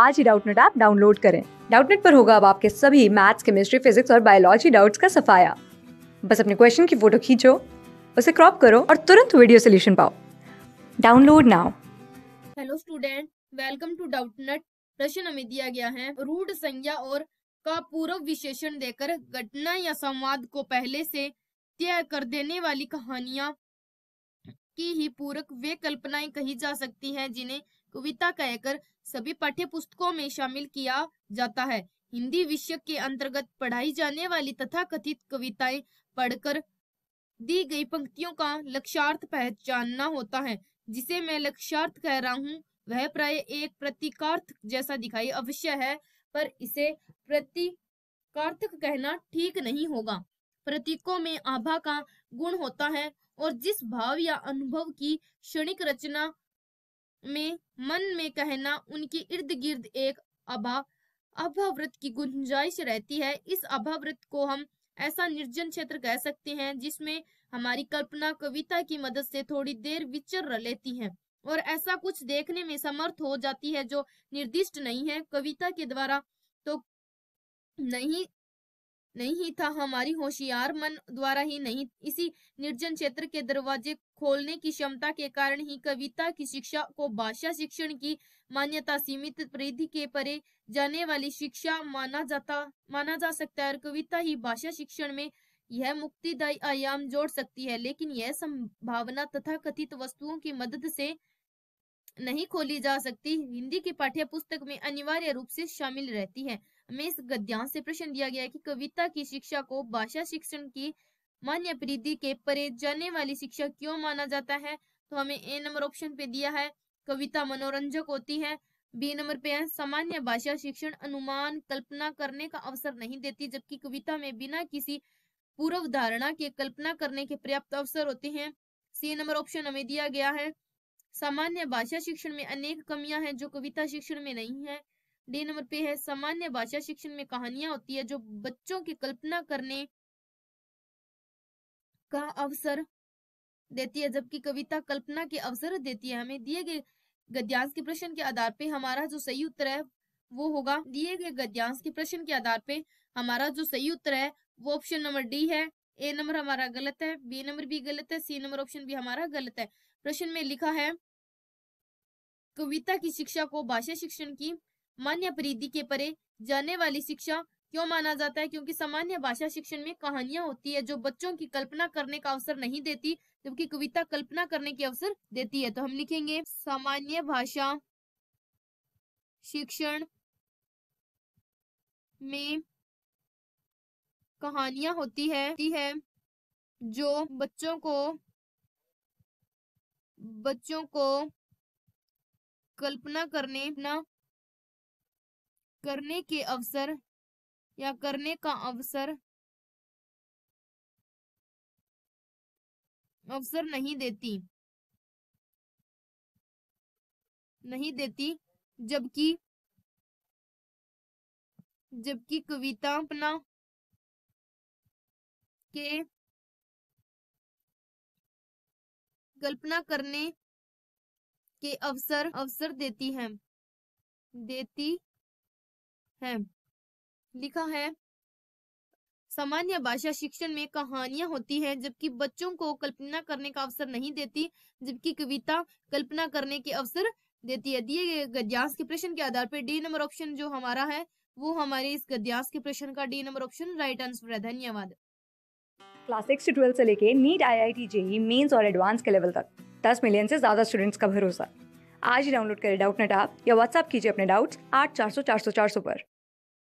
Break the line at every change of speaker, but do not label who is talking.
आज ही Doubtnut app download करें डाउटनेट पर होगा अब आपके सभी मैथ्स केमिस्ट्री फिजिक्स और बायोलॉजी डाउट्स का सफाया बस अपने क्वेश्चन की फोटो खींचो उसे क्रॉप करो और तुरंत वीडियो सोल्यूशन पाओ download now
hello student welcome to Doubtnut प्रश्न हमें दिया गया है रूट संज्ञा और का पूर्व विशेषण देकर घटना या संवाद को पहले से तय कर देने वाली कहानियां की ही पूरक वे कल्पनाएं कही जा सकती हैं जिन्हें कविता कहकर सभी पाठ्य पुस्तकों में शामिल किया जाता है हिंदी विषय के अंतर्गत पढ़ाई जाने वाली तथा कथित कविताएं पढ़कर दी गई पंक्तियों का लक्ष्यार्थ पहचानना होता है जिसे मैं लक्ष्यार्थ कह रहा हूँ वह प्राय एक प्रतीकार्थ जैसा दिखाई अवश्य है पर इसे प्रतीकार्थक कहना ठीक नहीं होगा प्रतीकों में आभा का गुण होता है और जिस भाव या अनुभव की क्षणिक रचना में मन में कहना उनके इर्द गिर्द एक अभा अभाव्रत की गुंजाइश रहती है इस अभाव्रत को हम ऐसा निर्जन क्षेत्र कह सकते हैं जिसमें हमारी कल्पना कविता की मदद से थोड़ी देर विचर लेती है और ऐसा कुछ देखने में समर्थ हो जाती है जो निर्दिष्ट नहीं है कविता के द्वारा तो नहीं नहीं था हमारी होशियार मन द्वारा ही नहीं इसी निर्जन क्षेत्र के दरवाजे खोलने की क्षमता के कारण ही कविता की शिक्षा को भाषा शिक्षण की मान्यता सीमित परिधि के परे जाने वाली शिक्षा माना जाता माना जा सकता है और कविता ही भाषा शिक्षण में यह मुक्तिदायी आयाम जोड़ सकती है लेकिन यह संभावना तथा कथित वस्तुओं की मदद से नहीं खोली जा सकती हिंदी की पाठ्य पुस्तक में अनिवार्य रूप से शामिल रहती है में इस गद्यांश से प्रश्न दिया गया है कि कविता की शिक्षा को भाषा शिक्षण की मान्य प्रीति के परे जाने वाली शिक्षा क्यों माना जाता है तो हमें ए नंबर ऑप्शन पे दिया है कविता मनोरंजक होती है बी नंबर पे है सामान्य भाषा शिक्षण अनुमान कल्पना करने का अवसर नहीं देती जबकि कविता में बिना किसी पूर्व धारणा के कल्पना करने के पर्याप्त अवसर होते हैं सी नंबर ऑप्शन हमें दिया गया है सामान्य भाषा शिक्षण में अनेक कमियां हैं जो कविता शिक्षण में नहीं है डी नंबर पे है सामान्य भाषा शिक्षण में कहानियां होती है जो बच्चों की कल्पना करने का अवसर देती है जबकि कविता कल्पना के अवसर देती है हमें दिए गए गद्यांश के प्रश्न के आधार पे हमारा जो सही उत्तर है वो होगा दिए गए गद्यांश के प्रश्न के आधार पे हमारा जो सही उत्तर है वो ऑप्शन नंबर डी है ए नंबर हमारा गलत है बी नंबर भी गलत है सी नंबर ऑप्शन भी हमारा गलत है प्रश्न में लिखा है कविता की शिक्षा को भाषा शिक्षण की मान्य या परिधि के परे जाने वाली शिक्षा क्यों माना जाता है क्योंकि सामान्य भाषा शिक्षण में कहानियां होती है जो बच्चों की कल्पना करने का अवसर नहीं देती जबकि कविता कल्पना करने के अवसर देती है तो हम लिखेंगे सामान्य भाषा शिक्षण
में कहानियां होती है, होती है जो बच्चों को बच्चों को कल्पना करने ना करने के अवसर या करने का अवसर अवसर नहीं देती नहीं देती जबकि जबकि कविता अपना के कल्पना करने के अवसर अवसर देती है देती है लिखा है सामान्य
भाषा शिक्षण में कहानियां होती है जबकि बच्चों को कल्पना करने का अवसर नहीं देती जबकि कविता कल्पना करने के अवसर देती है दिए गए गद्यांश के प्रश्न के आधार पर डी नंबर ऑप्शन जो हमारा है वो हमारे इस गद्यांश के प्रश्न का D number option right answer है धन्यवाद
क्लास सिक्स से ट्वेल्थ से लेके NEET I I T JEE Mains और एडवांस के लेवल तक दस मिलियन से ज़्यादा स्टूडेंट्स का भरोसा आज ही डाउनलोड करें डाउट नेट आप या व्हाट्सअप कीजिए अपने डाउट्स आठ चार सौ चार सौ चार सौ पर